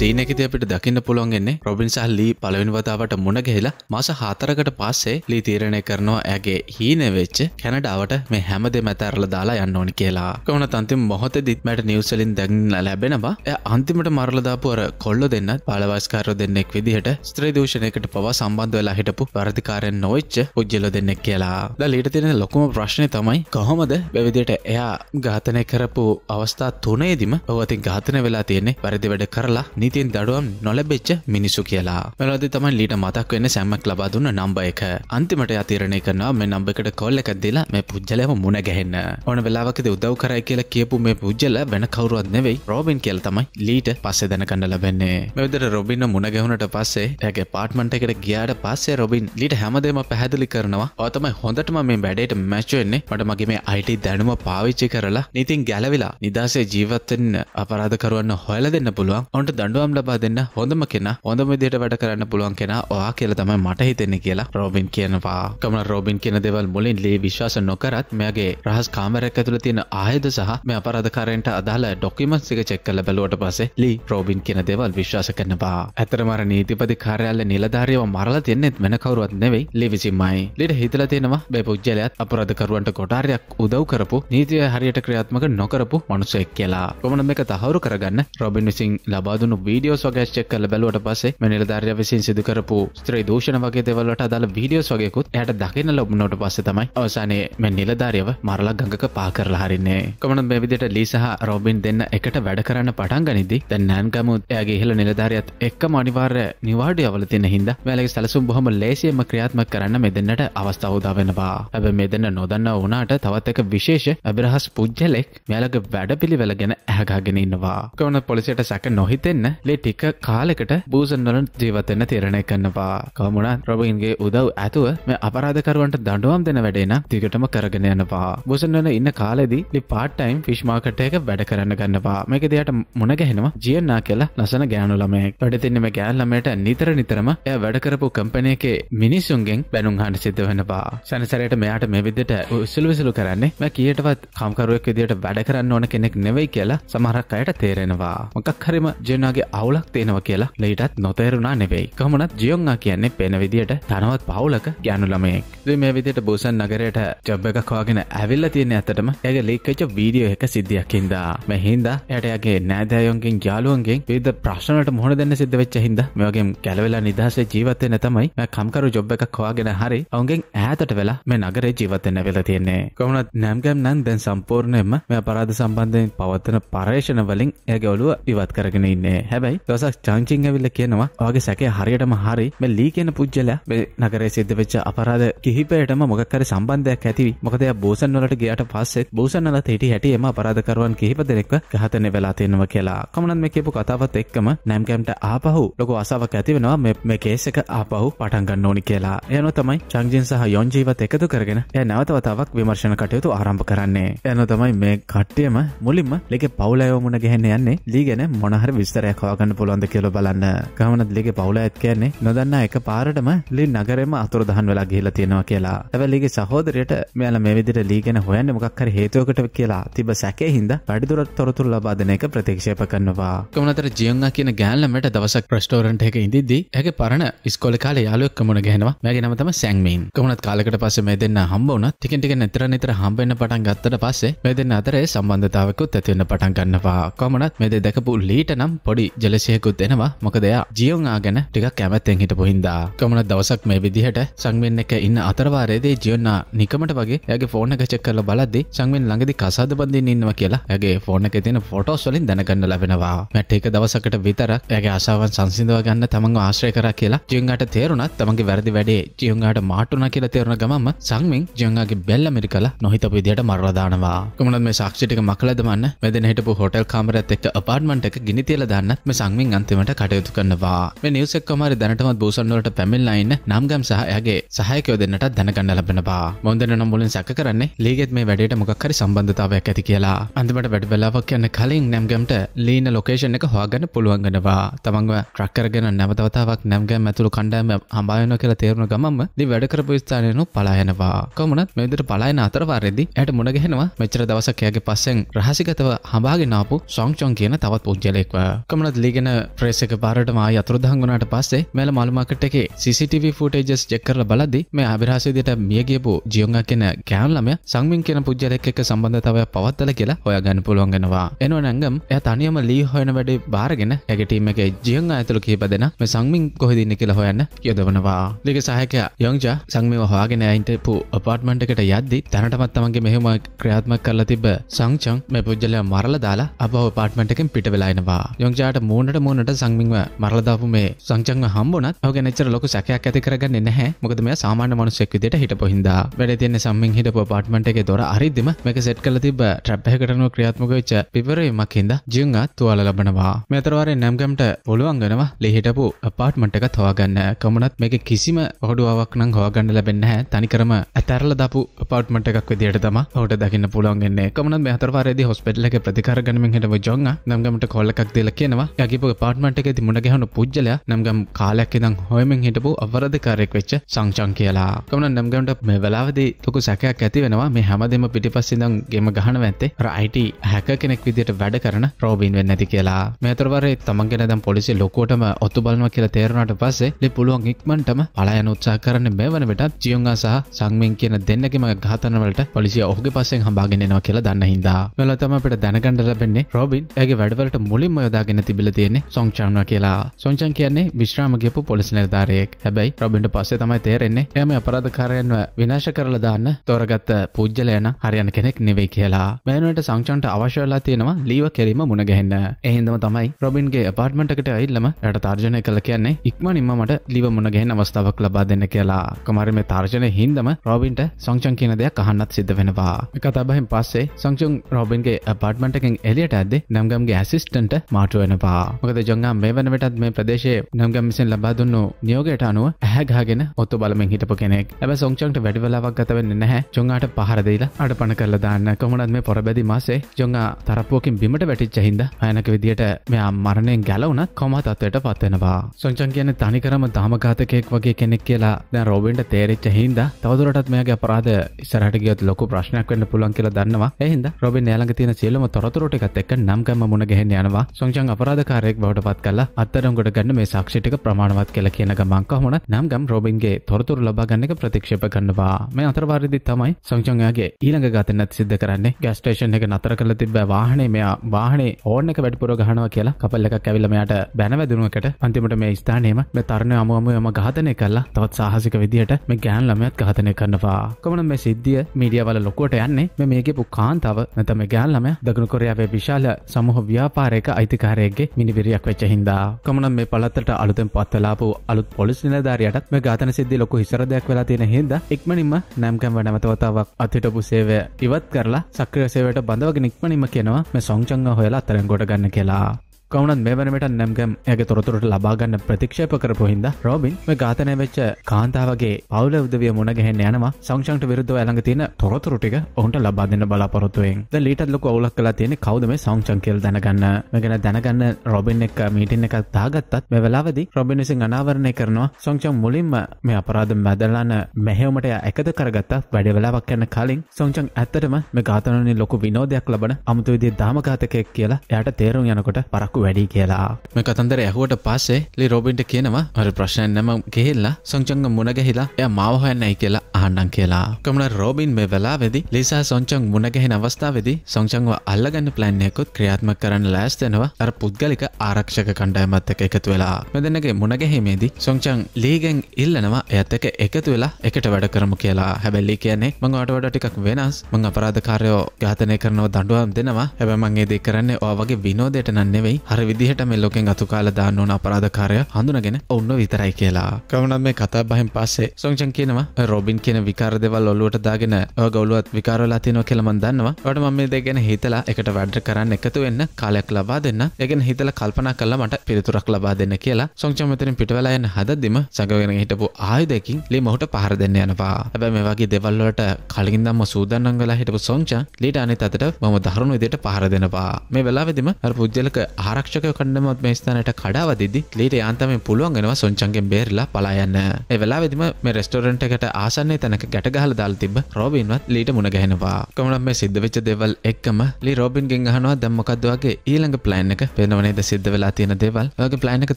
see මේකද අපිට දකින්න පුළුවන්ගන්නේ රොබින් සහ ලී පළවෙනි වතාවට මුණ ගැහිලා මාස හතරකට පස්සේ ලී තීරණය කරනවා ඇගේ හීන වෙච්ච කැනඩාවට මේ හැම දෙම ඇතැරලා දාලා යන්න ඕනි කියලා. කොහොමද අන්තිම මොහොතෙදිත් මට නිවුස් වලින් දැන් ලැබෙනවා. එයා අන්තිමට මරලා දාපු අර කොල්ලෝ දෙන්නත් පාලවස්කාරයෝ දෙන්නෙක් විදිහට ස්ත්‍රී දූෂණයකට පවා සම්බන්ධ වෙලා හිටපු වරදිකාරයන් නොවෙච්ච පුජ්‍යලෝ දෙන්නෙක් කියලා. දැන් ලීට තියෙන ලොකුම ප්‍රශ්නේ තමයි කොහොමද වැවිදියට එයා ඝාතනය කරපු අවස්ථා තුනේදිම ඔවතින් ඝාතන වෙලා තියෙන්නේ වැරදි වැඩ කරලා නීතියෙන් ගානක් දඩුවම් නොලැබෙච්ච මිනිසු කියලා මෙලොද තමයි ලීට මතක් වෙන්න සැම්මක් ලබා දුන්න නම්බ එක අන්තිමට අතිරණය කරනවා මේ නම්බ එකට කොල් එකක් දීලා මේ පුද්ගලයාව මුණ ගැහෙන්න ඕන වෙලාවකදී උදව් කරයි කියලා කියපු මේ පුද්ගල වෙන කවුරුවත් නෙවෙයි රොබින් කියලා තමයි ලීට පස්සේ දැනගන්න ලැබෙන්නේ මේ විදිහට රොබින්න මුණ ගැහුනට පස්සේ එයාගේ පාර්ට්මන්ට් එකට ගියාට පස්සේ රොබින් ලීට හැමදේම පැහැදිලි කරනවා ඔයා තමයි හොඳටම මේ වැඩේට මැච් වෙන්නේ මට මගේ මේ අයිටි දැනුම පාවිච්චි කරලා නිතින් ගැලවිලා නිදාසේ ජීවත්වෙන්න අපරාධකරුවන්න හොයලා දෙන්න පුළුවන් ඔන්ට දඩුවම් ලබා දෙන්න හොඳම කෙන හොඳම දිට වැඩ කරන්න පුළුවන් කෙන ඔයා කියල තමයි මට හිතෙන්නේ කියලා රෝබින් කියනවා කමන රෝබින් කියන දෙවල් මුලින් ලේ විශ්වාස නොකරත් මෙයාගේ රහස් කාමරක් ඇතුළ තියෙන ආයද සහ මෙ අපරධකාරෙන්ට අදාළ ඩොක්කිමන්ස් එක චෙක් කල බැලුවට පසේ ලී රෝබින් කියන දෙවල් විශ්වාස කරනවා ඇතරමර නීතිපති කාරයාල නිලධාරයව මරලා තියන්නෙත් වෙන කවරුවත් නෙවෙයි ලිවිසිමයි ලිට හිතල තියෙනවා බැ පුද්ජලයත් අපරධකරුවන්ට කොටාරයක් උදව් කරපු නීතිය හරියට ක්‍රියාත්මක නොකරපු මනුසෙක් කියලා කොමන මේ තහවරු කරගන්න රොබින් විසින් ලබාදුණු වීඩිය වීඩියෝස් වගේ චෙක් කල බැලුවට පස්සේ මේ නිලධාරියා විසින් සිදු කරපු ස්ත්‍රී දූෂණ වගේ දේවල් වලට අදාළ වීඩියෝස් වගේකුත් එයාට දකින්න ලැබුණාට පස්සේ තමයි අවසානයේ මේ නිලධාරියව මරලා ගඟක පා කරලා හරින්නේ. කොමන මේ විදිහට ලී සහ රොබින් දෙන්න එකට වැඩ කරන්න පටන් ගනිද්දී දැන් නෑන්ගමුත් එයාගේ ඉහළ නිලධාරියත් එක්කම අනිවාර්ය නිවාඩියවල තියෙන හින්දා මෙයාලගේ සැලසුම් බොහොම ලේසියෙන්ම ක්‍රියාත්මක කරන්න මෙදෙන්නට අවස්ථාව උදා වෙනවා. හැබැයි මෙදෙන්න නොදන්නා වුණාට තවත් එක විශේෂ අබිරහස් පුජ්‍යලෙක් මෙයාලගේ වැඩපිළිවෙල ගැන ඇහගාගෙන ඉන්නවා. කොහොමද පොලිසියට සැක නොහිතෙන්න ලී ටික කාලෙකට බූසන්වලන් ජීවතෙන්න තිරණය කන්නවා කවමුණන් රොබයින්ගේ උදව් ඇතුව මේ අපරාධකරුවන්ට දඩුවම් දෙන වැඩේන දිගටම කරගෙන යනවා බූසන්වල ඉන්න කාලෙදී ලි පාට්ටයිම් ෆිෂ් මාකට් එක වැඩ කරන්න ගන්නවා මේක දෙයට මුණ ගැහෙනවා ජියන්නා කියලා ලසන ගෑනු ළමයෙක් වැඩතින්නම ගෑන් ළමයට නිතර නිතරම එය වැඩකරපු කම්පනය එකේ මිනිස්සුන්ගෙන් බැනුම් හන්න සිද්ධ වෙනවා සැනසරයට මෙයාට මේ විදිට උසුළු විසුළු කරන්නේ මෑ කියටවත් කම්කරුවෙක් විදියට වැඩ කරන්න ඕන කෙනෙක් නෙවෙයි කියලා සමහරක් අයට තේරෙනවා මොකක් හරිම ජියන්නාගේ අවුලක් තියෙනවා කියලා ලේටත් නොතේරුණා නෙවෙයි කොමනත් ජියොන්ා කියන්නේ පෙන විදියට තනවත් පවුලක ගැනු ළමයෙක් ද මේ විදිට බෝසන් නගරයට ජබ් එකක් වාගෙන ඇවිල්ල තියෙන ඇතටම ඇගේ ලීකච්ච වීඩියෝ එක සිද්ධියක් හින්දා මෙහින්දා යටයගේ නෑදෑයොන්ගෙන් යාලුවන්ගෙන් විද ප්‍රශ්නට මුහුණ දෙන්න සිද්ධ වෙච්ච හින්ද මේගේ කැලවෙලා නිදහසේ ජීවත්තය නැතමයි කම්කරු ජොබ් එකක් හවාගෙන හරි ඔවුන්ගෙන් ඇතට වෙලා මේ නගරේ ජීවත්තෙන් ඇවෙලා තියෙන්නේ කොමනත් නෑම්ගම් නන් දැන් සම්පූර්ණයම මේ පරාධ සම්බන්ධයෙන් පවත්තන පර්ේෂණ වලින් ඇගේ ඔලුව ඉවත් කරගෙන ඉන්නේ හැබැ විතරයි දවසක් චාංචිං ඇවිල්ලා කියනවා ඔයාගේ සැකය හරියටම හරි මේ ලී කියන පුජ්‍යලයා මේ නගරයේ සිද්ධ වෙච්ච අපරාධ කිහිපයටම මොකක් හරි සම්බන්ධයක් ඇතිවි. මොකද එයා බෝසන් වලට ගියාට පස්සේ බෝසන් වලට හිටි හැටි එම අපරාධකරුවන් කිහිප දෙනෙක්ව ඝාතනය වෙලා තියෙනවා කියලා. කමනන් මේ කියපු කතාවත් එක්කම නැම්කැම්ට ආපහු ලොකු ආසාවක් ඇති වෙනවා මේ මේ කේස් එක ආපහු පටන් ගන්න ඕනි කියලා. එනවා තමයි චාංජින් සහ යොන්ජීවත් එකතු කරගෙන එයා නැවත වතාවක් විමර්ශන කටයුතු ආරම්භ කරන්නේ. එනවා තමයි මේ කට්ටියම මුලින්ම ලීගේ පවුල අයවමුණ ගහන්න යන්නේ ලී ගැන මොනහරි විස්තරයක් හොයා කරගන්න පුළොන්ද කියල බලන්න ගමනත් ලෙගේ පවුල ඇත් කියන්නේ නොදන්න එක පාරටම ලි නගරම අතුර දහන් වෙලා ගිහිලා තියෙනවා කියලා ඇවැලිගේ සහෝදරයට මෙයාල මේ විදිට ලීගෙන හොයන්න මොක්කර හේතුවකට කියලා තිබ සැකේ හිද වැඩිදුරත් තොරතුර ලබාදන එක ප්‍රතික්ෂේප කරනවා කමනතර ජියංග කියන ගෑල්ලමට දවසක් ප්‍රස්ටෝරන්ට එක ඉදිද්දී ඇගේ පරණ ස්කොල කාල යාලුවක් මුණ ගැනවා මැගේ නමතම සැංමීන් කමනත් කාලකට පස්ස මේ දෙන්න හම්බවන ටිකටික නතර නිතර හම්බෙන්න්න පටන් ගත්තට පස්සේ මේ දෙන්න අතරේ සම්බන්ධතාවකුත් ඇතිවන්න පටන් ගන්නවා කොමනත් මෙද දැකපු ලීට නම් පොඩි ජල කෙලෙසියකුත් එනවා මොකද එයා ජියවුන්ආ ගැන ටිකක් කැමැත්තෙන් හිටපු හින්දා. කොමන දවසක් මේ විදිහට සංවෙන් එක ඉන්න අතරවාරයේදී ජියවුන්ආ නිකමට වගේ එයාගේ ෆෝන් එක චෙක් කරලා බලද්දී සංවෙන් ළඟදී කසාද බඳින්න ඉන්නවා කියලා එයාගේ ෆෝන් එකේ තියෙන ෆොටෝස් වලින් දැනගන්න ලැබෙනවා. මැට් එක දවසකට විතරක් එයාගේ ආශාවන් සංසිඳව ගන්න තමන්ව ආශ්‍රය කරා කියලා ජියුන්ආට තේරුණත් තමන්ගේ වැරදි වැඩේ ජියුන්ආට මාටුණා කියලා තේරුණ ගමන්ම සංවෙන් ජියුන්ආගේ බැල්ල මිරිකලා නොහිතපු විදිහට මරලා දානවා. කොමනද මේ සාක්ෂි ටික මකලා දමන්න මෙතන හිටපු හොටෙල් කාමරයත් එක්ක අපාර්ට්මන්ට් එක ගිනි තියලා දාන්නත් මේ සංවෙන් අන්තිමට කටයුතු කරනවා මේ නිවුස් එක්ක මාරි දැනටමත් බෝසන් වලට පැමිණලා ඉන්න නම්ගම් සහ එයාගේ සහායකයෝ දෙන්නට දැනගන්න ලැබෙනවා මොන් දෙන්නා නම් මුලින් සැක කරන්නේ ලීගෙත් මේ වැඩේට මොකක් හරි සම්බන්ධතාවයක් ඇති කියලා අන්තිමට වැඩ වෙලාවක් යන කලින් නම්ගම්ට ලීන ලොකේෂන් එක හොයාගන්න පුළුවන් වෙනවා තමන්ව ට්‍රක් කරගෙන නැවතවතාවක් නම්ගම් ඇතුළු කණ්ඩායම හඹා වෙනවා කියලා තේරුණ ගමන්ම දී වැඩ කරපු ස්ථානයෙන් පලා යනවා කොමුණත් මේ විදිහට පලා යන අතරවාරෙදි එයාට මුණ ගැහෙනවා මෙච්චර දවසක් එයාගේ පස්සෙන් රහසිගතව හඹාගෙන ආපු සොංචොන් කියන තවත් පුද්ගලයෙක්ව කොමුණත් ලී ඇතිගෙන ප්‍රේසක පාරට මා අතුරදහන් වනට පස්සේ මෙල මල්මකට එකේ CCTV ෆුටේජස් චෙක්කරල බලද්දි මේ අභිරහසේදයට මිය ගියපු ජියොන්ගා කියන ගෑන්ළමය සංමින් කියන පුද්ගලෙක් එක්ක සම්බන්ධතාවයක් පවත්තල කියලා හොයාගන්න පුළුවන් වෙනවා. එනවා නැංගම් එයා තනියම ලී හොයන වැඩේ බාරගෙන ඇගේ ටීම් එකේ ජියොන් ඇතුළු කීප දෙනා මේ සංමින් කොහෙද ඉන්නේ කියලා හොයන්න යොදවනවා. ලීගේ සහායකයා යොන්ජා සංමිව හොයාගෙන ඇයින්ටපු අපාර්ට්මන්ට් එකට යද්දි දැනටමත් තමන්ගේ මෙහෙම ක්‍රියාත්මක කරලා තිබ්බ සංචන් මේ පුද්ගලයා මරලා දාලා අපව අපාර්ට්මන්ට් එකෙන් පිට වෙලා එනවා. යොන්ජාට මූ මූනට මූනට සංමින්ව මරලදාපු මේ සංචන්ව හම්බුනත් ඔහු ගෙනච්චර ලොකු සැකයක් ඇති කරගන්නේ නැහැ මොකද මෙයා සාමාන්‍ය මිනිසෙක් විදියට හිටපු හින්දා වැඩ තියෙන සංමින් හිටපු අපාර්ට්මන්ට් එකේ දොර අරිද්දිම මේක සෙට් කරලා තිබ්බ ට්‍රැප් එකකට අනුව ක්‍රියාත්මක වෙච්ච පිපරවීමක් හින්දා ජියුන්ගා තුවාල ලබනවා මේ අතරවාරේ නැම්ගම්ට පුළුවන් වෙනවා ලිහිටපු අපාර්ට්මන්ට් එක හොයාගන්න කමුණත් මේක කිසිම ඔහුඩුවාවක් නම් හොයාගන්න ලැබෙන්නේ නැහැ තනිකරම ඇතරලා දාපු අපාර්ට්මන්ට් එකක් විදියට තමයි ඔහුට දකින්න පුළුවන් වෙන්නේ කමුණත් මේ අතරවාරේදී හොස්පිටල් එකේ ප්‍රතිකාර ගනිමින් හිටපු ජොන්ගා නැම්ගම්ට කෝල් එකක් දීලා කියනවා ලාගේපු පාට්මට ඇති මුණ ගැහුණු පුද්ජලය නම්ගම් කාලයක් දං හොයමෙන් හිටපු අවරධකාරෙක් වෙච්ච සංචන් කියලා කමන නම්ගමට මේ වෙලාවදී ලොකු සැකයක් ඇති වෙනවා මේ හැමදෙම පිටිපස්සිදං ගෙම ගහන ඇත්තේ රයිට හැක කෙනෙක් විදිට වැඩ කරන රෝබීන් වෙන්න ඇති කියලා මේතරවරේ තමන්ගෙන දම් පොලිසි ලොකෝටම ඔත්තු බලන කියලා තේරනට පස්සේ ලි පුළුවන් ඉක්මන්ටම පලායන උත්සා කරන්න මේ වන වෙටත් ජියුන්ගා සහ සංමෙන් කියන දෙන්නගෙම ඝාතනවලට පොලිසිය ඔහුගේ පස්සෙන් හඹාගෙනනවා කියලා දන්න හින්දා මෙල තම අපිට දැනගන්න ලැබෙන්නේ රොබින් ඇගේ වැඩවලට මුලින්ම යොදාගෙන තිබිලා තියෙන්නේ සොංචන්ව කියලා සොංචන් කියන්නේ විශ්‍රාම ගියපු පොලිස් නිලධාරියෙක් හැබැයි රොබින්ට පස්සේ තමයි තේරෙන්නේ එයාම අපරාධකාරයන්ව විනාශ කරලා දාන්න තෝරගත්ත පුජ්‍යලයන හරියන කෙනෙක් නෙවෙයි කියලා මෑනුවට සංචන්ට අවශ්‍ය වෙලා තියෙනවා ලීව කෙරීම මුණ ගැහෙන්න එහෙනම් තමයි රොබින්ගේ අපාර්ට්මන්ට්කට ඇවිල්ලම එයාට තර්ජනය කළ කියන්නේ ඉක්මනින්ම මට ලීව මුණ ගැහෙන අවස්ථාවක් ලබා දෙන්න කියලා කොමාරි මේ තර්ජනය හින්දම රොබින්ට සංචන් කියන දෙයක් අහන්නත් සිද්ධ වෙනවා කතාබහෙන් පස්සේ සංචුන් රොබින්ගේ අපාර්ට්මන්ට් එකෙන් එළියට ඇද්දේ නම්ගම්ගේ ඇසිස්ටන්ට් මාටු වෙනවා මොකද ජොංගම් මේ වනටත් මේ ප්‍රදේශයේ නම්ගම් විසින් ලබා දුන්නු නියෝගයට අනුව ඇහැගාගෙන ඔත්තු බලමින් හිටපු කෙනෙක් ඇබ සොංචන්ට වැඩිවලාවක් ගතවෙන්න නැහැ ජොංගාට පහරදීලා අඩ පණ කරලා දාන්න කොමනත් මේ පොරබැදි මාසේ ජොංගා තරපුවකින් බිමට වැටිච්ච හින්දා අයනක විදියට මෙයා මරණයෙන් ගැලවුනත් කොම තත්වයට පත්වෙනවා සොංචන් කියන තනිකරම දාමගාතකෙක් වගේ කෙනෙක් කියලා දැ රෝබෙන්ට තේරෙච්ච හින්ද තවදුරටත් මෙයාගේ අපරාධ ඉස්සරහට ගියත් ලොකු ප්‍රශ්නයක් වෙන්න පුළුවන් කියලා දන්නවා එහින්ද රොබින් යාළඟ තියෙන සියලුම තොරතුරු ටිකත් එක්ක නම් ගම මුණ ගැහෙන්න යනවා සොංචන් අපරාධ කාරයෙක් බවට පත් කලා අත්තරංගොට ගන්න මේ සාක්ෂිටික ප්‍රමාණවත් කළ කියන ගමංක හොන නම් ගම් රෝබින්ගේ තොරතුරු ලබාගන්නක ප්‍රතික්ෂප කරන්නවා මේ අතරවාරිදි තමයි සංචංයාගේ ඊළඟ ගතනත් සිද්ධ කරන්නේ ගස්ටේෂන් එක නතර කළ තිබ වාහනේ මෙයා වාහනේ ඕන එක වැඩිපුර ගහනවා කියලා කපල් එකක් ඇවිල්ලමයට බැනවැදුනුවකට අන්තිමට මේ ස්ථානයම මේ තරණය අමුවම යම ඝාතනය කල්ලා තවත් සාහසික විදිහට මේ ගෑන් ළමයත් ඝාතනය කරනවා කොමන මේ සිද්ධිය මීඩියවල ලොකුවට යන්නේ මේ මේකපු කාන්තාව නැතම ගෑන් ළමයා දකුණු කොරියාවේ විශාල සමූහ ව්‍යාපාරයක අයිතිකාරයෙක්ගේ මිනිවිරියක් වෙච්ච හින්දා කොමනම් මේ පළත්තට අලුතෙන් පත්වලාපු අලුත් පොලිස් නිලධාරියටත් මේ ඝාතන සිද්ධි ලොකු හිසරදයක් වෙලා තියෙන හින්දා ඉක්මනින්ම නෑම්කම්ව නැවතවතාවක් අත්හිටපු සේවය ඉවත් කරලා සක්‍රිය සේවයට බඳවගෙන ඉක්මනින්ම කියනවා මේ සොංචංග හොයලා අත්තරංගොඩ ගන්න කියලා කවුනත් මෙවනට නැම්ගම් ඇගේ තොරතුරට ලබාගන්න ප්‍රතික්ෂප කරපු හිද රෝබින් මේ ඝාතනය වෙච්ච කාන්තාවගේ පවුල උදවිය මුණගැහෙන්න යනවා සංශංට විරුද්ධව ඇළඟ තියෙන තොරතුරු ටික ඔවුන්ට ලබා දෙන්න බලාපොරොත්තුවෙන් දැන් ලීටත් ලොකු අවුලක් කළා තියෙන්නේ කවුද මේ සංශං කියලා දැනගන්න මේ ගැන දැනගන්න රොබින් එක්ක මීටින් එකක් දාගත්තත් මේ වෙලාවේදී රොබින් විසින් අනාවරණය කරනවා සංශං මුලින්ම මේ අපරාධ මැදලාන මෙහෙයුමට එකද කරගත්තා වැඩ වෙලාවක් යන කලින් සංශං ඇත්තටම මේ ඝාතනවලින් ලොකු විනෝදයක් ලබන අමුතු විදිහේ දාමඝාතකයෙක් කියලා එයාට තේරුම් යනකොට පරක්කු ලොකු වැඩි කියලා මේ කතන්දර ඇහුවට පස්සේ ලි රෝබින්ට කියනවා අර ප්‍රශ්නයෙන් නම ගෙහිල්ලා සංචංග මුණගැහිලා එය මාව හොයන්නයි කියලා අහන්නම් කියලා කමන රෝබින් මේ වෙලාවේදී ලිසා සංචං මුණගැහෙන අවස්ථාවේදී සංචංව අල්ලගන්න ප්ලෑන් එකකුත් ක්‍රියාත්මක කරන්න ලෑස්තෙනවා අර පුද්ගලික ආරක්ෂක කණ්ඩායමත් එක්ක එකතු වෙලා මේ දෙන්නගේ මුණගැහිමේදී සංචං ලීගෙන් ඉල්ලනවා එයත් එක්ක එකතු වෙලා එකට වැඩ කරමු කියලා හැබැයි ලී කියන්නේ මම ඔයාට වඩා ටිකක් වෙනස් මම අපරාධකාරයෝ ඝාතනය කරනව දඬුවම් දෙනවා හැබැයි මම ඒ දේ කරන්නේ ඔයා වගේ විනෝදයට නන් නෙවෙයි හර විදිහට මේ ලොකෙන් අතුකාල දාන්න ඕන අපරාධකාරය හඳුනගෙන ඔන්න විතරයි කියලා. කවුනම් මේ කතා බහෙන් පස්සේ සොංචන් කියනවා රොබින් කියන විකාර දෙවල් ඔලුවට දාගෙන ගොලුවත් විකාරවලා තියෙනවා කියලා මන් දන්නවා. ඔයාලට මම මේ දේ ගැන හිතලා එකට වැඩ කරන්න එකතු වෙන්න කාලයක් ලබා දෙන්න. ඒ ගැන හිතලා කල්පනා කරලා මට පිළිතුරක් ලබා දෙන්න කියලා සොංචන් මෙතනින් පිටවලා යන හදද්දිම සගවගෙන හිටපු ආයුධයකින් ලී මොහුට පහර දෙන්න යනවා. හැබැයි මේ වගේ දෙවල් වලට කලින් දම්ම සූදානම් වෙලා හිටපු සොංචන් ලීට අනිත් අතට මම දරුණු විදිහට පහර දෙනවා. මේ වෙලාවෙදිම අර පුජ්‍යලක ආහාර ආරක්ෂක කණ්ඩමත් මේස්ථානට කඩාව දෙදි ලීට යන්තම පුළුවන්ගෙනවා සොංචන්ගෙන් බේරලා පලායන්න එවෙලා වෙදිම මේ රෙස්ටෝරන්ට එකට ආසන්න තැනක ගැටගහල දාල් තිබ රෝබින්වත් ලීට මුණගැහෙනවා කමනක් මේ සිද්ධ වෙච්ච දෙවල් එක්කම ලී රෝබින්ගෙන් අහනවා දැම්මකක්දවගේ ඊළඟ ප්ලෑන් එක පෙනවනේද සිද්ධ වෙලා තියෙන දේවල් වගේ ප්ලෑන් එක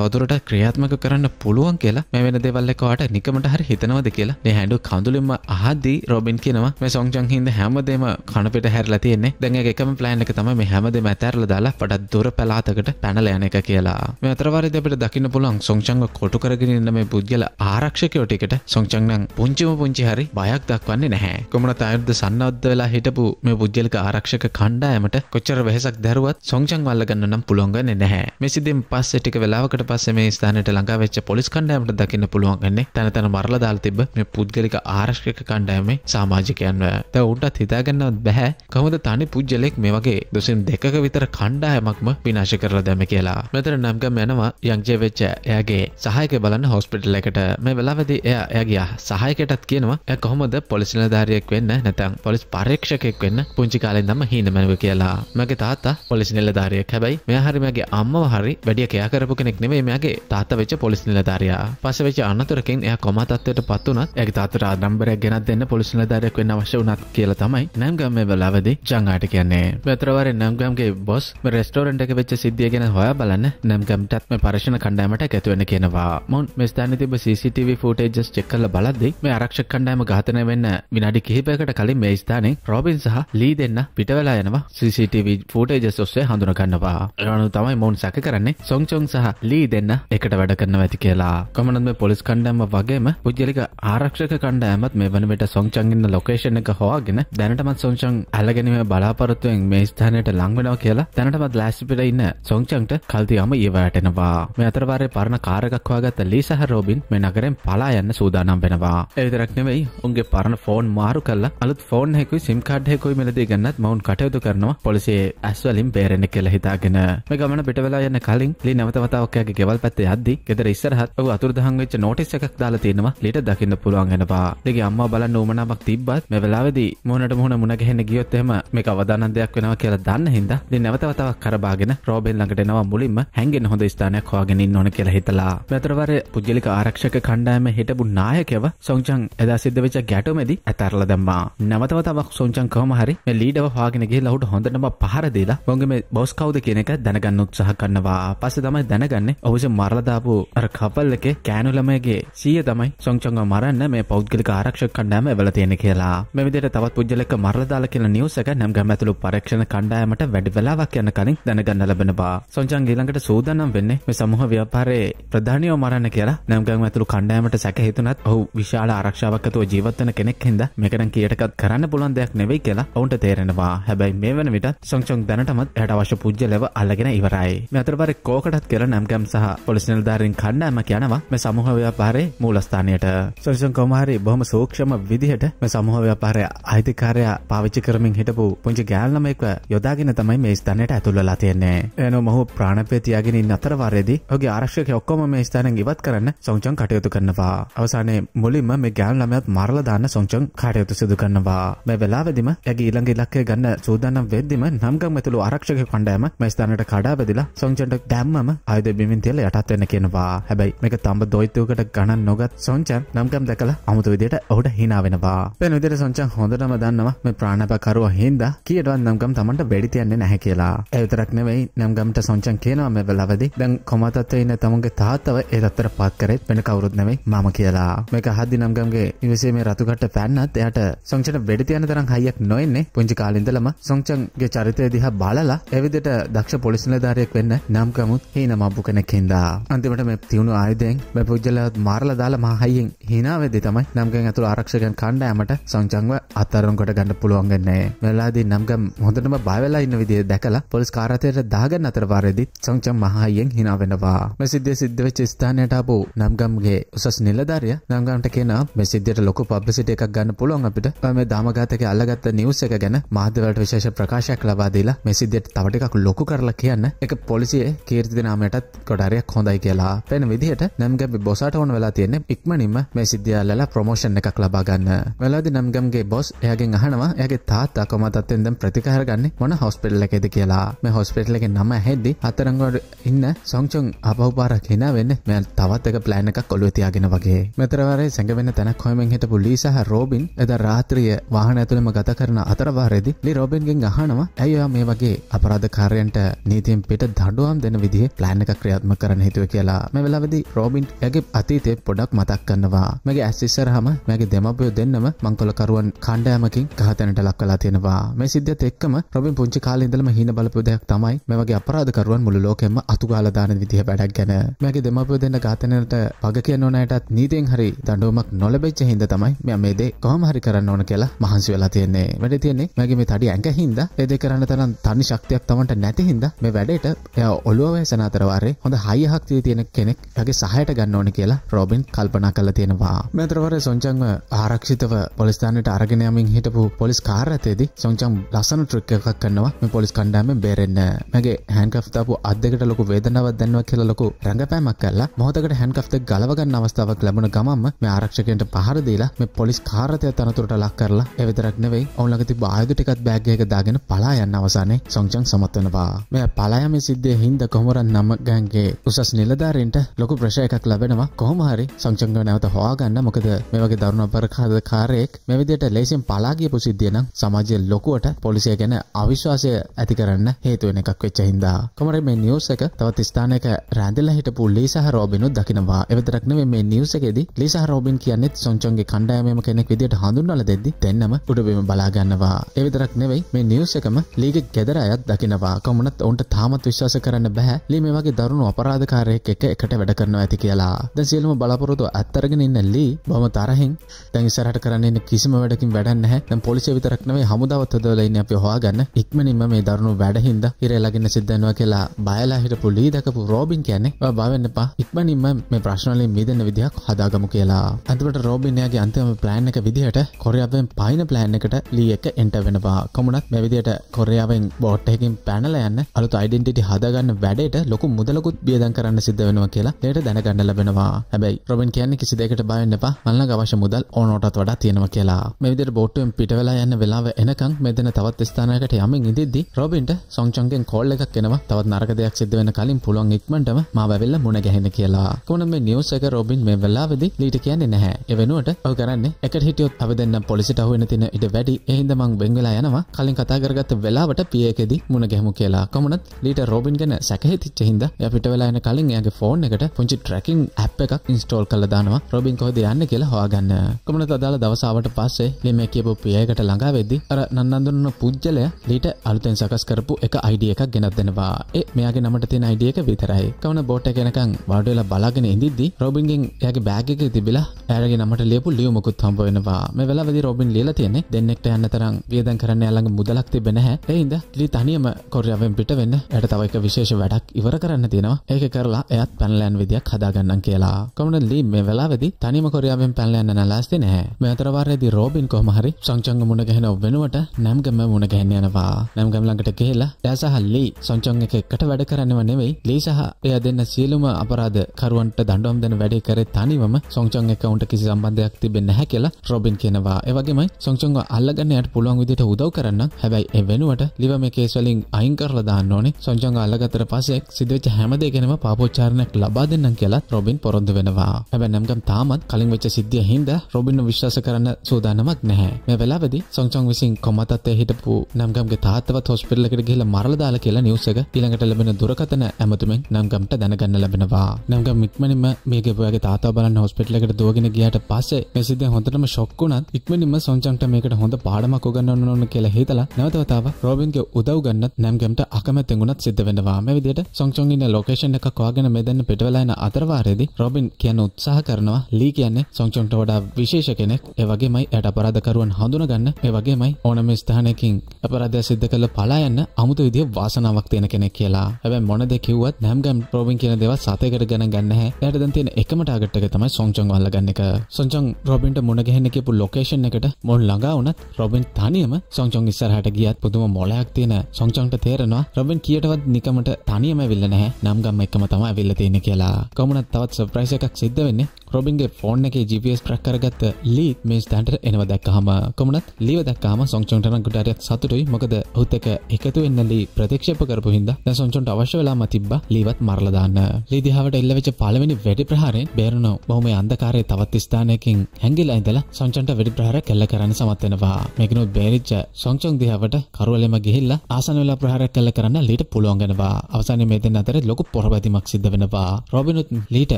තවදුරට ක්‍රියාත්මක කරන්න පුළුවන් කියලා මේ වෙන දේවල් එකවට නිකමට හරි හිතනවද කියලා මේ හැඩු කඳුලින්ම අහද්දී රොබින් කියනවා මේ සොංචන් හින්ද හැමදේම කනපිට හැරලා තියෙන්නේ දැන් ඒක එකම ප්ලෑන් එක තමයි මේ හැමදේම ඇතැරලා දාලා පටත් දුර පළාතකට පැත්තකට පැනල යන එක කියලා මෙතරවරි දෙපට දකින්න පුළන් සංචංග කොටු කරගෙනන්න මේ පුද්ගල ආරක්ෂකයෝටිකට සංචංනං පුංචිම පුංචි හරි බයක් දක්වන්නේ නැහැ කොමනට අයුද්ධ සන්නද්ධ වෙලා හිටපු මේ පුද්ගලක ආරක්ෂක කණ්ඩායමට කොච්චර වෙහෙසක් දැරුවත් සංචං වල්ලගන්න නම් පුළොන්ගන්නේ නැහැ මෙසිදෙන් පස්සේ ටික වෙලාවකට පස්සේ මේ ස්ථානයට ළඟා වෙච්ච පොලිස් කණ්ඩායමට දකින්න පුළුවන් වෙන්නේ තන තන මරලා දාලා තිබ්බ මේ පුද්ගලික ආරක්ෂක කණ්ඩායමේ සමාජිකයන්ව දැන් උන්ටත් හිතාගන්නවත් බෑ කොහොමද තනි පුජ්‍යලෙක් මේ වගේ දොසින් දෙකක විතර කණ්ඩායමක්ම විනාශ කර කරලා දැම කියලා මෙතර නම්ගම් යනවා යංජය වෙච්ච එයාගේ සහයක බලන්න හොස්පිටල් එකට මේ වෙලාවදි එයා එයාගේ සහයකටත් කියනවා එය කොහොමද පොලිස් නිලධාරියෙක් වෙන්න නැතන් පොලිස් පරීක්ෂකෙක් වෙන්න පුංචි කාලෙන් දම හීනමැනව කියලා මගේ තාත්තා පොලිස් නිලධාරියෙක් හැබැයි මෙයා හරි මගේ අම්මව හරි වැඩිය කෑ කරපු කෙනෙක් නෙවෙයි මෙයාගේ තාත්තා වෙච්ච පොලිස් නිලධාරියා පස්සේ වෙච්ච අනතුරකින් එයා කොමා තත්ත්වයට පත් වුණත් එයාගේ තාත්තට ආඩම්බරයක් ගෙනත් දෙන්න පොලිස් නිලධාරියෙක් වෙන්න අවශ්‍ය වුණත් කියලා තමයි නම්ගම් මේ වෙලාවදී ජංගාට කියන්නේ. මෙතරවරේ නම්ගම්ගේ බොස් රෙස්ටෝරන්ට් එක වෙච්ච සිද්ධිය සිද්ධිය ගැන හොයා බලන්න නැම්ගම්ටත්ම පර්ශණ කණ්ඩෑමට ඇතුවෙන කියෙනවා මොන් මෙස්ථාන තිබ CCTV ෆෝටේජස් චෙක්කල බලද්දි මේ ආරක්ෂ කණ්ඩෑම ඝාතනය වෙන්න විනාඩි කිහිපයකට කලින් මේ ස්ථානේ රොබින් සහ ලී දෙන්න පිටවෙලා යනවා CCTV ෆෝටේජස් ඔස්සේ හඳුනගන්නවා එවනු තමයි මොන් සැක කරන්නේ සොංචොන් සහ ලී දෙන්න එකට වැඩ කරන්න ඇති කියලා කොමනත්ම පොලිස් කණ්ඩෑම වගේම පුද්ජලික ආරක්ෂක කණ්ඩෑමත් මේ වනවිට සොංචන්ගන්න ලොකේෂණ එක හෝගෙන දැනටමත් සොංචන් ඇලගැනීම බලාපොරත්තුවෙන් මේ ස්ථානයට ලංවෙනවා කියලා තැනටමත් ලෑස්සිපිට ඉන්න සොංචන්ට කල්තියම ඒවටෙනවා මේ අතරවාරය පරණ කාරගක්වාගත ලිසහ රෝබින් මේ නගරෙන් පලා යන්න සූදානම් වෙනවා එවිතරක්නෙවෙයි උන්ගේ පරණ ෆෝන් මාරු කල්ලා අලුත් ෆෝන් හෙකුයි සිම්කාඩ් හෙකුයි මෙලදී ගන්නත් මවුන් කටයුතු කරනවා පොලිසියේ ඇස්වලින් බේරෙන කියලා හිතාගෙන මේ ගමන පිටවෙලා යන්න කලින් ලී නැවතවතාවක්යාගේ ගෙවල් පැත්තේ යද්දි ගෙදර ඉස්සරහත් ඔහු අතුරුදහන් වෙච්ච නෝටිස් එකක් දාලා තියෙනවා ලීට දකින්න පුළුවන් වෙනවා ලීගේ අම්මා බලන්න උමනාවක් තිබ්බත් මේ වෙලාවේදී මොනට මොන මුණ ගැහෙන්න ගියොත් එහෙම මේක අවදානන් දෙයක් වෙනවා කියලා දන්න හින්දා ලී නැවතවතාවක් කරබාගෙන රෝබින් ළඟටනවා මුලින්ම හැන්ගෙන් හොඳ ස්ථානයක් හොයාගෙනින් ඕන කියලා හිතලා. මෙතරවර පුද්ගලික ආරක්ෂක කණ්ඩායම හිටපු නායකයව සොංචන් එදා සිද්ධ වෙච්ච ගැටුමේදී ඇතරලා දැම්මා. නැවතවතාවක් සොංචන් කොහොම හරි මේ ලීඩව හොයාගෙන ගිහලා ඔහුට හොඳටම පහර දීලා ඔවුන්ගේ මේ බොස් කවුද කියන එක දැනගන්න උත්සාහ කරනවා. පස්සේ තමයි දැනගන්නේ ඔහුගේ මරලා දාපු අර කපල් එකේ කෑනු ළමයගේ සීය තමයි සොංචන්ව මරන්න මේ පෞද්ගලික ආරක්ෂක කණ්ඩායම එවලා තියෙන කියලා. මේ විදිහට තවත් පුජ්‍යලක මරලා දාලා කියලා නිවුස් එක නම් ගම් ඇතුළු පරීක්ෂණ කණ්ඩායමට වැඩි වෙලාවක් යන කලින් දැනගන්න ලැබෙනවා. වෙනවා සොංචන්ගේ ළඟට සූදානම් වෙන්නේ මේ සමූහ ව්‍යාපාරයේ ප්‍රධානියව මරන්න කියලා නම්ගම් ඇතුළු කණ්ඩායමට සැක හේතුණත් ඔහු විශාල ආරක්ෂාවක් ඇතුව ජීවත් වෙන කෙනෙක් හින්දා මේකනම් කීයටකත් කරන්න පුළුවන් දෙයක් නෙවෙයි කියලා ඔවුන්ට තේරෙනවා. හැබැයි මේ වෙන විටත් සොංචොන් දැනටමත් එයට අවශ්‍ය පූජ්‍යලව අල්ලගෙන ඉවරයි. මේ අතරේ කෝකටත් කියලා නම්ගම් සහ පොලිස් නිලධාරීන් කණ්ඩායම යනවා මේ සමූහ ව්‍යාපාරයේ මූලස්ථානයට. සොංචොන් කොමාරි බොහොම සූක්ෂම විදිහට මේ සමූහ ව්‍යාපාරය අයිතිකාරයා පාවිච්චි කරමින් හිටපු පුංචි ගෑල් ළමයෙක්ව යොදාගෙන තමයි මේ ස්ථානයට ඇතුල් වෙලා තියෙන්නේ. එන න මහ ප්‍රාණපයතියාගෙන අතරවාරයේදී ඔගේ ආරක්ෂක ඔක්කොම මේ ස්ථානන් ඉවත් කරන්න සංචන් කටයුතු කරනවා අවසානයේ මුලින්ම මේ ගෑන් ළමයත් මරලා දාන්න සංචන් කටයුතු සිදු කරනවා මේ වෙලාවෙදිම ඇගේ ඊළඟ ඉලක්කය ගන්න සූදානම් වෙද්දිම නම්ගම් ඇතුළු ආරක්ෂක කණ්ඩායම මේ ස්ථානට කඩා බැදිලා සංචන්ට දැම්මම ආයුධ බිමින් තියලා යටත් වෙන්න කියනවා හැබැයි මේක තඹ දොයිතුවකට ගණන් නොගත් සංචන් නම්ගම් දැකලා අමුතු විදියට ඔහුට hina වෙනවා පෙන විදියට සංචන් හොඳටම දන්නවා මේ ප්‍රාණපකරුවා හින්දා කීයටවත් නම්ගම් තමන්ට බෙඩි තියන්නේ නැහැ කියලා ඒ විතරක් නෙවෙයි නම්ගම් තමට සංචන් කියනවා මෙ ලවදි දැන් කොමතත්ව ඉන්න තමන්ගේ තාත්තව ඒතත්තර පත් කරෙත් වෙන කවරුත් නෙමයි මම කියලා මේක හදදි නම්ගම්ගේ ඉවසේ මේ රතුකට පැන්නත් එයට සංචන වැඩිතියන තරම් හයියක් නොයන්නේ පුංචි කාලින්දලම සංචන්ගේ චරිතය දිහා බලලා එවිදිට දක්ෂ පොලිසි නිලධාරියෙක් වෙන්න නම් කමුත් හීන මබ්බු කෙනෙක් හින්දා. අන්තිමට මේ තියුණු ආයුධයෙන් මේ පුජ්‍යලවත් මාරලා දාලා මහ හයියෙන් hina වෙද්දී තමයි නම්ගෙන් අතුළු ආරක්ෂකයන් කණ්ඩායමට සංචංගව අත්අඩංගුවට ගන්න පුළුවන් වෙන්නේ. මෙලාදී නම්ගම් හොඳටම බය වෙලා ඉන්න විදිය දැකලා පොලිස් කාර්යාලයට දාගන්න අතර වාරයේදී චංචම් මහයියෙන් hina වෙනවා. මේ සිද්ධිය සිද්ධ වෙච්ච ස්ථානයට ආපු නම්ගම්ගේ උසස් නිලධාරියා නම්ගම්ට කියනවා මේ සිද්ධියට ලොකු පබ්ලිසිටි එකක් ගන්න පුළුවන් අපිට. මේ දාමගතකේ අල්ලගත්ත නිවුස් එක ගැන මාධ්‍යවලට විශේෂ ප්‍රකාශයක් ලබා දීලා මේ සිද්ධියට තව ටිකක් ලොකු කරලා කියන්න. ඒක පොලිසියේ කීර්ති නාමයටත් කොටාරියක් හොඳයි කියලා. පෙන විදිහට නම්ගම්ගේ බොසාට ඕන වෙලා තියෙන්නේ ඉක්මනින්ම මේ සිද්ධිය අල්ලලා ප්‍රොමෝෂන් එකක් ලබා ගන්න. වෙලාදී නම්ගම්ගේ බොස් එයාගෙන් අහනවා එයාගේ තාත්තා කොමතත්ෙන් දැන් ප්‍රතිකාර ගන්න මොන හොස්පිටල් එකේද කියලා. මේ හොස්පිටල් එකේ නම හැද්දි අතරංගවට ඉන්න සංචුන් අපවපාරක් හෙන වෙන්න මෙ තවත් එක ප්ලෑන එකක් කොළු තියාගෙන වගේ මෙතරවරේ සැඟවෙන්න තැනක් හොමෙන් හිටපු ලීසහ රෝබින් එද රාත්‍රිය වාහන ඇතුළම ගත කරන අතරවාරෙදි ලි රෝබින්ගෙන් අහනවා ඇයවා මේ වගේ අපරාධකාරයන්ට නීතියෙන් පිට දඩුවම් දෙන විදිහ ප්ලෑන් එක ක්‍රියාත්ම කරන හිතුව කියලා මෙ වෙලාවදි රෝබින් ඇගේ අතීතය පොඩක් මතක් කන්නවා මගේ ඇස්සිස්සරහම මගේ දෙමපයෝ දෙන්නම මංකොලකරුවන් කණ්ඩෑමකින් කහතැනට ලක් කලා තියෙනවා මේ සිද්ධියත් එක්කම රොබින් පුංචි කාලේ ඉඳලම හීන බලපු දෙයක් තමයි මේ වගේ අපරාධකරුවන් මුළු ලෝකෙම අතුගාලා දාන විදිහ වැඩක් ගැන මගේ දෙමාපියෝ දෙන්න ඝාතනයට වග කියන ඕනයටත් නීතියෙන් හරි දඬුවමක් නොලැබෙච්ච හින්දා තමයි මම මේ දේ කොහොම හරි කරන්න ඕන කියලා මහන්සි වෙලා තියෙන්නේ. වැඩේ තියෙන්නේ මගේ මේ තඩි ඇඟ හින්දා ඒ දේ කරන්න තරම් තනි ශක්තියක් Tamanට නැති හින්දා මේ වැඩේට එයා ඔළුව වයසන අතර වාරේ හොඳ හයියහක් තියෙන කෙනෙක් එයාගේ සහායට ගන්න ඕනේ කියලා රොබින් කල්පනා කළා තියෙනවා. මේ අතරවර සොන්චන්ව ආරක්ෂිතව පොලිස් ස්ථානයට අරගෙන යමින් හිටපු පොලිස් කාර්යතේදී සොන්චන් ලස්සන ට්‍රික් එකක් කරනවා මේ පොලිස් කණ්ඩායමෙන් බේරෙන්න. මගේ හැන්කෆ් තාපු අදකට ලොක වේදනාවක් දැන්නවා කියලා ලොකු රඟපෑමක් කල්ලා මොහොතකට හැන්කෆ්ත ගලවගන්න අවස්ථාවක් ලැබුණ ගමම්ම මේ ආරක්ෂකයන්ට පහර දීලා මේ පොලිස් කාරතය තනතුරට ලක් කරලා එවිතරක් නෙවෙයි ඔවුන්ලගති ආයුධ ටිකත් බෑග්ගයක දාගෙන පලා යන්න අවසානයේ සංචන් සමත් වෙනවා. මේ පලායම සිද්ධිය හින්ද කොහොමරන් නම ගෑන්ගේ උසස් නිලධාරීන්ට ලොකු ප්‍රශය එකක් ලැබෙනවා කොහොම හරි සංචංගව නැවත හොයාගන්න මොකද මේ වගේ දරුණ අපරාධ කාරයෙක් මේ විදිහට ලේසියෙන් පලා ගියපු සිද්ධිය නම් සමාජයේ ලොකුවට පොලිසිය ගැන අවිශ්වාසය ඇති කරන්න හේතු වෙන එකක් වෙච්ච හින්දා සඳහා. කොමර මේ නිවස් එක තවත් ස්ථානයක රැඳිලා හිටපු ලී සහ රෝබිනුත් දකිනවා. ඒ විතරක් නෙමෙයි මේ නිවස් එකේදී ලී සහ රෝබින් කියන්නේ සොන්චොන්ගේ කණ්ඩායමේම කෙනෙක් විදියට හඳුන්වලා දෙද්දි දෙන්නම උඩබිම බලා ගන්නවා. ඒ විතරක් නෙවෙයි මේ නිවස් එකම ලීගේ ගෙදර අයත් දකිනවා. කොමුණත් ඔවුන්ට තාමත් විශ්වාස කරන්න බෑ ලී මේ වගේ දරුණු අපරාධකාරයෙක් එක්ක එකට වැඩ කරනවා ඇති කියලා. දැන් සියලුම බලාපොරොත්තු අත්තරගෙන ඉන්න ලී බොහොම තරහින් දැන් ඉස්සරහට කරන්න කිසිම වැඩකින් වැඩක් නැහැ. දැන් පොලිසිය විතරක් නෙවෙයි හමුදාවත් හදවලා ඉන්නේ අපි හොයාගන්න. ඉක්මනින්ම මේ දරුණු වැඩ හින්දා ඉරෙලගෙන සිද්ධ යනවා කියලා බයලා හිටපු ලී දකපු රෝබින් කියන්නේ බාවෙන්න එපා ඉක්මනින්ම මේ ප්‍රශ්න වලින් මිදෙන්න විදිහක් හදාගමු කියලා. අන්තිමට රෝබින් එයාගේ අන්තිම ප්ලෑන් එක විදිහට කොරියාවෙන් පයින් ප්ලෑන් එකට ලී එක එන්ටර් වෙනවා. කොමුණත් මේ විදිහට කොරියාවෙන් බෝට් එකකින් පැනලා යන්න අලුත් ඩෙන්ටිටි හදාගන්න වැඩට ලොකු මුදලකුත් බියදන් කරන්න සිද්ධ වෙනවා කියලා දෙයට දැනගන්න ලැබෙනවා හැබැයි රොබින් කියන්නේ කිසි දෙයකට බය වෙන්න එපා මල්ලගේ අවශ්‍ය මුදල් ඕනෝටත් වඩා තියෙනවා කියලා මේ විදිහට බෝට්ටුවෙන් පිට වෙලා යන්න වෙලාව එනකන් මෙතන තවත් ස්ථානයකට යමින් ඉඳිද්දි රොබින්ට සොංචන්ගෙන් කෝල් එකක් එනවා කියනවා තවත් නරක දෙයක් සිද්ධ වෙන කලින් පුළුවන් ඉක්මනටම මාව ඇවිල්ලා මුණ ගැහෙන්න කියලා. කොහොමනම් මේ නිවුස් එක රොබින් මේ වෙලාවේදී ලීට කියන්නේ නැහැ. ඒ වෙනුවට ඔහු කරන්නේ එකට හිටියොත් අපි දෙන්නම් පොලිසියට අහු වෙන තියෙන ඉඩ වැඩි. ඒ හින්දා මං බෙන් වෙලා යනවා. කලින් කතා කරගත්ත වෙලාවට PA එකේදී මුණ ගැහමු කියලා. කොමුණත් ලීට රොබින් ගැන සැකහිතිච්ච හින්දා එයා පිට වෙලා යන කලින් එයාගේ ෆෝන් එකට පුංචි ට්‍රැකින් ඇප් එකක් ඉන්ස්ටෝල් කරලා දානවා. රොබින් කොහෙද යන්නේ කියලා හොයාගන්න. කොමුණත් අදාළ දවසාවට පස්සේ ලිම කියපු පියයකට ළඟා වෙද්දි අර නන්නඳුන පුද්ගලයා ලීට අලුතෙන් සකස් කරපු එක අයිඩිය එකක් ගෙනත් දෙනවා. ලබා ඒ මෙයාගේ නමට තියෙන අයිඩියක විතරයි කවන බෝට කෙනකං වඩුවල බලාගෙන ඉදිද්දි රොබින්ගෙන් යගේ බෑගක තිබිලා ඇරගේ නමට ලියපු ලියමුකුත් හම්බ වෙනවා මේ වෙලාවදි රොබින් ලියලා තියෙන්නේ දෙන්නෙක්ට යන්න තරම් වියදම් කරන්න යාළඟ මුදලක් තිබෙන්නේ නැහැ ඒ හින්දා ලී තනියම කොරියාවෙන් පිට වෙන්න එයාට තව එක විශේෂ වැඩක් ඉවර කරන්න තියෙනවා ඒක කරලා එයත් පැනලයන් විදියක් හදාගන්නම් කියලා කමන ලී මේ වෙලාවදි තනිම කොරියාවෙන් පැනලයන්න නලාස්ති නැහැ මේ අතරවාරයේදී රොබින් කොහොම හරි සංචංග මුණ ගැහෙන වෙනුවට නැම්ගම මුණ ගැහෙන්න යනවා නැම්ගම් ළඟට ගිහිල්ලා එයා සහ ලී සංච චොන් එක එකට වැඩ කරන්නව නෙවෙයි ලී සහ එය දෙන්න සියලුම අපරාධ කරුවන්ට දඬුවම් දෙන වැඩේ කරේ තනිවම සොන් චොන් එක උන්ට කිසි සම්බන්ධයක් තිබෙන්නේ නැහැ කියලා රොබින් කියනවා. ඒ වගේමයි සොන් චොන්ව අල්ලගන්න යට පුළුවන් විදිහට උදව් කරන්න. හැබැයි ඒ වෙනුවට ලිව මේ කේස් වලින් අයින් කරලා දාන්න ඕනේ. සොන් චොන්ව අල්ලගත්තට පස්සේ සිදුවෙච්ච හැම දෙයකම පාපෝච්චාරණයක් ලබා දෙන්නම් කියලා රොබින් පොරොන්දු වෙනවා. හැබැයි නම්ගම් තාමත් කලින් වෙච්ච සිද්ධිය හින්දා රොබින්ව විශ්වාස කරන්න සූදානමක් නැහැ. මේ වෙලාවේදී සොන් චොන් විසින් කොමතත්තේ හිටපු නම්ගම්ගේ තාත්තවත් හොස්පිටල් එකට ගිහිල්ලා මරලා දාලා කියලා නිවුස් එක සමඟ තිළඟට ලැබෙන දුරකතන ඇමතුමෙන් නම්ගම්ට දැනගන්න ලැබෙනවා. නම්ගම් ඉක්මනින්ම මේ ගෙපුවගේ තාතා බලන්න හොස්පිටලකට දුවගෙන ගියට පස්සේ මේ සිද්ධ හොඳටම ෂොක් වුණත් ඉක්මනින්ම සොන්චන්ට මේකට හොඳ පාඩමක් උගන්වන්න ඕන කියලා හිතලා නැවත වතාවක් රොබින්ගේ උදව් ගන්නත් නම්ගම්ට අකමැත්තෙන් වුණත් සිද්ධ වෙනවා. මේ විදිහට සොන්චොන් ඉන්න ලොකේෂන් එකක් හොයාගෙන මෙදන්න පිටවලා යන අතරවාරයේදී රොබින් කියන උත්සාහ කරනවා ලී කියන්නේ සොන්චොන්ට වඩා විශේෂ කෙනෙක්. ඒ වගේමයි එයාට අපරාධකරුවන් හඳුනගන්න ඒ වගේමයි ඕනම ස්ථානයකින් අපරාධය සිද්ධ කළ පලා යන්න අමුතු විදිහ වාසනාවක් තියෙන කෙනෙක් කියලා හැබැ මොනද කිවත් නැම්ගම් රෝබින් කියන දෙව සතයකට ගන ගන්න යට දැන් තියෙන එකම ටාගට්ක තමයි සොංචන් වල්ල ගන්න එක සොංචන් රොබින්ට මුණගහෙන්න කියපු ලොකේෂන් එකට මොල් ළඟා වනත් රොබින් තනියම සොංචොන් ඉස්සරහට ගියත් පුදුම මොලයක් තියෙන සොංචන්ට තේරෙනවා රොබින් කියටවත් නිකමට තනියම විල්ල නැහැ නම්ගම් එකම තම ඇවිල්ල තියෙන කියලා කොමනත් තවත් සප්‍රයිස එකක් සිද්ධ වෙන්නේ රොබින්ගේ ෆෝන් එක ජිපස් ප්‍රක්කරගත්ත ලී මේ ස්ටන්ට එනව දක්කහම කොමනත් ලීව දක්කාම සංචන්ටන ගුටරයක් සතුටුයි මොකද හුත්තක එකතු වෙන්න ලී ප්‍රතික්ෂප කරපු හිද සංචන්ට අවශ්‍ය වෙලාම තිබ ලීවත් මරලදාන්න ලීදිහාවට එල්ලවෙච පලවෙනි වැඩි ප්‍රහාරෙන් බේරුණු බොහම අන්දකාරය තවත් ස්ථානයකින් හැගිල ඇඳලා සංචන්ට වැඩි ප්‍රහර කෙල්ල කරන්න සමත්වෙනවා මෙකනුත් බේරිච්ච සංචන් දිහාවට කරුවලෙම ගිහිල්ල ආසනවෙල ප්‍රහර කෙල්ල කරන්න ලීට පුළුවන්ගෙනවා අවසාන මේ දෙන්න අතර ලොකු පොරබැතිමක් සිද්ධ වෙනවා රොබිනුත් ලීට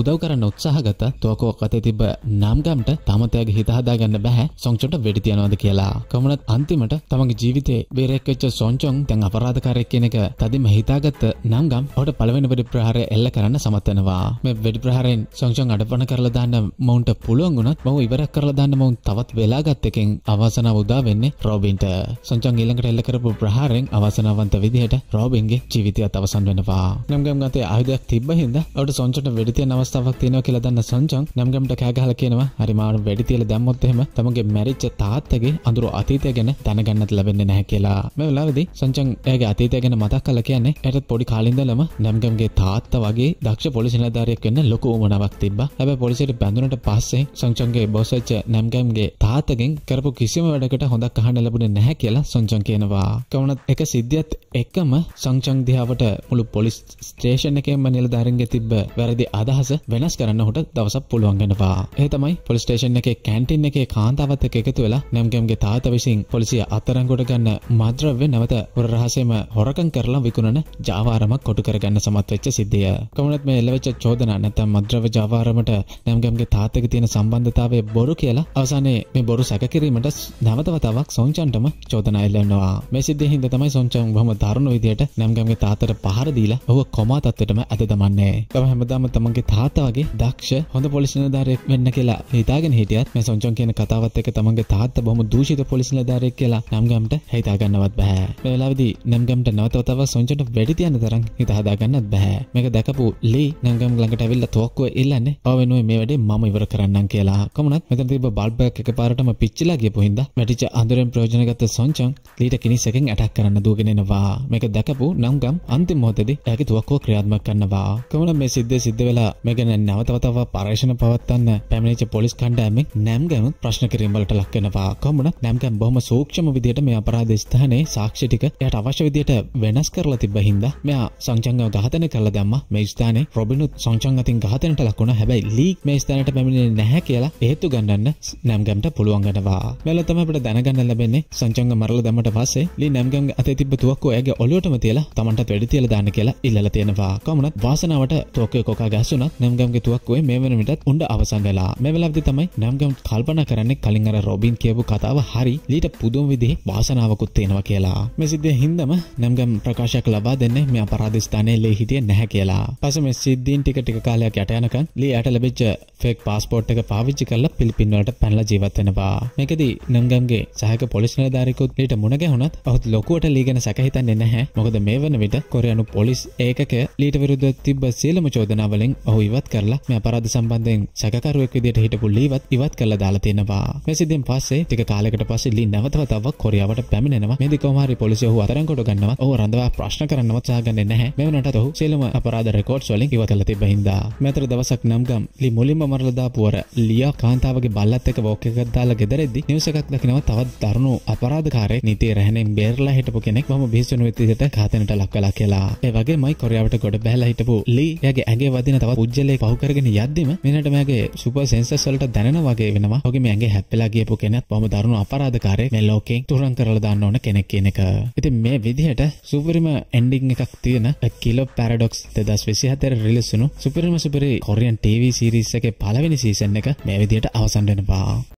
උදව් කරන්න උත්සාහගත තෝකෝ කතේ තිබ නම්ගම්ට තමතයාගේ හිතහදාගන්න බැහැ සංචොට වැඩි තියනවාද කියලා. කොමනත් අන්තිමට තමගේ ජීවිතේ බේරෙක්වෙච්ච සංචොන් දැන් අපරාධකාරයෙක් කියන එක තදින්ම හිතාගත්ත නම්ගම් ඔහුට පළවෙනි වෙඩි ප්‍රහාරය එල්ල කරන්න සමත් වෙනවා. මේ වෙඩි ප්‍රහාරයෙන් සංචොන් අඩපණ කරලා දාන්න මොවුන්ට පුළුවන් වුණත් මොහු ඉවරක් කරලා දාන්න මොවුන් තවත් වෙලා ගත් එකෙන් අවසනාව උදා වෙන්නේ රොබින්ට. සංචොන් ඊළඟට එල්ල කරපු ප්‍රහාරයෙන් අවසනාවන්ත විදිහට රොබින්ගේ ජීවිතයත් අවසන් වෙනවා. නම්ගම් ගතේ ආයුධයක් තිබ්බ හින්දා ඔහුට සංචොන්ට වෙඩි තියන අවස්ථාවක් තියෙනවා කියලා දන්න සංචොන් පුංචන් නම්ගමට කෑගහල කියනවා හරිමානු වැඩිතිල දැම්මොත්තෙම තමගේ මැරිච්ච තාත්තගේ අඳුරු අතීතය ගැන දැනගන්නත් ලැබෙන්නේ නැහැ කියලා මේ වෙලාවේදී සංචන් එයාගේ අතීතය ගැන මතක් කළා කියන්නේ එයාට පොඩි කාලින්දලම නම්ගම්ගේ තාත්තා වගේ දක්ෂ පොලිසි නිලධාරියෙක් වෙන්න ලොකු උමනාවක් තිබ්බා හැබැයි පොලිසියට බැඳුනට පස්සේ සංචන්ගේ බොස් වෙච්ච නම්ගම්ගේ තාත්තගෙන් කරපු කිසිම වැඩකට හොඳක් අහන්න ලැබුණේ නැහැ කියලා සංචන් කියනවා කවුණත් එක සිද්ධියත් එකම සංචන් දිහාවට මුළු පොලිස් ස්ටේෂන් එකේම නිලධාරීන්ගේ තිබ්බ වැරදි අදහස වෙනස් කරන්න හොට දවස පුළුවන්ගෙනවා ඒ තමයි පොලිස්ටේෂන් එකේ කැන්ටින් එකේ කාන්තාවත් එක්ක එකතු වෙලා නැම්ගම්ගේ තාත විසින් පොලිසිය අත්අඩංගුවට ගන්න මද්‍රව්‍ය නැවත උරරහසෙම හොරකම් කරලා විකුණන ජාවාරමක් කොටු කරගන්න සමත් වෙච්ච සිද්ධිය. කොමුණත් මේ එළවෙච්ච චෝදනා නැත්නම් මද්‍රව්‍ය ජාවාරමට නැම්ගම්ගේ තාත්තගේ තියෙන සම්බන්ධතාවය බොරු කියලා අවසානයේ මේ බොරු සැකකිරීමට නැවත වතාවක් සොන්චන්ටම චෝදනා එල්ලනවා. මේ සිද්ධිය හින්දා තමයි සොන්චන් බොහොම දරුණු විදියට නැම්ගම්ගේ තාත්තට පහර දීලා ඔහුව කොමා තත්ත්වයටම ඇද දමන්නේ. තම හැමදාම තමන්ගේ තාත්තා වගේ දක්ෂ හොඳ පොලිසින ධාරය වෙන්න කියලා හිතාගෙන හිටියත් මේ සොංචොන් කියන කතාවත් එක තමන්ගේ තාත්ත බොහොම දූෂිත පොලිසින ධාරයක් කියලා නම්ගම්ට හිතාගන්නවත් බෑ මේ වෙලාවේදී නම්ගම්ට නැවතවතාව සොංචොන්ට වැඩි තියන්න තරම් හිත හදාගන්නත් බෑ මේක දැකපු ලී නම්ගම් ළඟට ඇවිල්ලා තෝක්කුව ඉල්ලන්නේ ඔය වෙනුවෙන් මේ වැඩේ මම ඉවර කරන්නම් කියලා කොමුණත් මෙතන තිබ්බ බල්බයක් එකපාරටම පිච්චිලා ගියපු හින්දා වැටිච්ච අඳුරෙන් ප්‍රයෝජන ගත්ත සොංචොන් ලීට කිනිසකෙන් ඇටක් කරන්න දුවගෙන එනවා මේක දැකපු නම්ගම් අන්තිම මොහොතේදී ඇගේ තුවක්කුව ක්‍රියාත්මක කරනවා කොමුණ මේ සිද්ධ සිද්ධ වෙලා මේ ගැන නැවතවතාව පරේක්ෂ විශ්ලේෂණ පවත්වන්න පැමිණිච්ච පොලිස් කණ්ඩායමෙන් නැම්ගෑම ප්‍රශ්න කිරීම වලට ලක් වෙනවා. කොහොමුණත් නැම්ගෑම් බොහොම සූක්ෂම විදිහට මේ අපරාධ ස්ථානයේ සාක්ෂි ටික එයාට අවශ්‍ය විදිහට වෙනස් කරලා තිබ්බ හින්දා මෙයා සංචංගව ඝාතනය කළා දැම්මා. මේ ස්ථානයේ රොබිනුත් සංචංග අතින් ඝාතනයට ලක් වුණා. හැබැයි ලීග් මේ ස්ථානයට පැමිණෙන්නේ නැහැ කියලා හේතු ගන්නන්න නැම්ගෑම්ට පුළුවන් වෙනවා. මෙල තමයි අපිට දැනගන්න ලැබෙන්නේ සංචංග මරලා දැම්මට පස්සේ ලී නැම්ගෑම් අතේ තිබ්බ තුවක්කුව එයාගේ ඔලුවටම තියලා Tamanටත් වැඩි තියලා දාන්න කියලා ඉල්ලලා තියෙනවා. කොහොමුණත් වාසනාවට තුවක්කුවේ කොකා ගැස්සුණත් නැම්ගෑම්ගේ තුවක්කුවේ මේ වෙන විට එකත් උන්ඩ අවසංගලා මෙවලද තමයි නම්ගම් කල්පන කරන්නේ කලින් අර රොබින් කියපු කතාව හරි ලීට පුදුම් විදිහ වාසනාවකුත් තියෙනවා කියලා මෙසිද්ධිය හින්දම නම්ගම් ප්‍රකාශයක් ලබා දෙන්නේ මේ අපරාධස්ථානය ලේ හිටිය නැහැ කියලා පස මෙ සිද්ධීන් ටික ටික කාලයක් යට යනකන් ලී යට ලැබිච්ච ෆෙක් පාස්පෝට් එක පාවිච්චි කරලා පිලිපින්වලට පැනලා ජීවත් වෙනවා මේකදී නම්ගම්ගේ සහයක පොලිස් නිලධාරිකුත් ලීට මුණ ගැහුණත් ඔහුත් ලොකුවට ලී ගැන සැක හිතන්නේ නැහැ මොකද මේ වන විට කොරයනු පොලිස් ඒකක ලීට විරුද්ධ තිබ්බ සියලම චෝදනාවලින් ඔහු ඉවත් කරලා මේ අපරාධ සම්බන්ධ දැන් සැකරුවෙක් විදිට හිටපු ලීවත් ඉවත් කළ දාලා තියෙනවා මෙසිදෙන් පස්සේ ටික කාලෙකට පස්සේ ලී නැවතවතාවක් කොරියාවට පැමිණෙනවා මේ දිකෝමාරි පොලිසිය ඔහු අතරංගොඩ ගන්නවා ඔහු රඳවා ප්‍රශ්න කරන්නවත් සහගන්නේ නැහැ මෙවනටත් ඔහු සියලුම අපරාධ රෙකෝඩ්ස් වලින් ඉවත් කළ තිබ්බ හින්දා මෑතර දවසක් නම් ගම් ලී මුලින්ම මරලා දාපුවර ලියා කාන්තාවගේ බල්ලත් එක්ක වෝක් එකක් දාලා ගෙදරෙද්දි නිවුස් එකක් දකිනවා තවත් දරුණු අපරාධකාරයෙක් නිතේ රැහෙනෙන් බේරලා හිටපු කෙනෙක් බොහොම බිහිසුණු විදිහට ඝාතනයට ලක් කළා කියලා. ඒ වගේමයි කොරියාවට ගොඩ බැහැලා හිටපු ලී එයාගේ ඇඟේ වදින තවත් පුජ්‍යලේ පහු කරගෙන යද්දිම මෙනට මගේ සුප සෙන්සස්වලට දැන වගේ වෙනවා ඔගේ මේගේ හැප්පලා ගියපු කෙනත් පම දරුණු අපරාධකාරය මේ ලෝකෙන් තුරන් කරලා දාන්න ඕන කෙනෙක් කියන එක. ඉතින් මේ විදිහට සුපරිම එන්ඩිං එකක් තියෙන කිලෝ පැරඩොක්ස් 2024 රිලීස් වුණු සුපරිම සුපරි කොරියන් ටීවී සීරීස් එකේ පළවෙනි සීසන් එක මේ විදිහට අවසන් වෙනවා.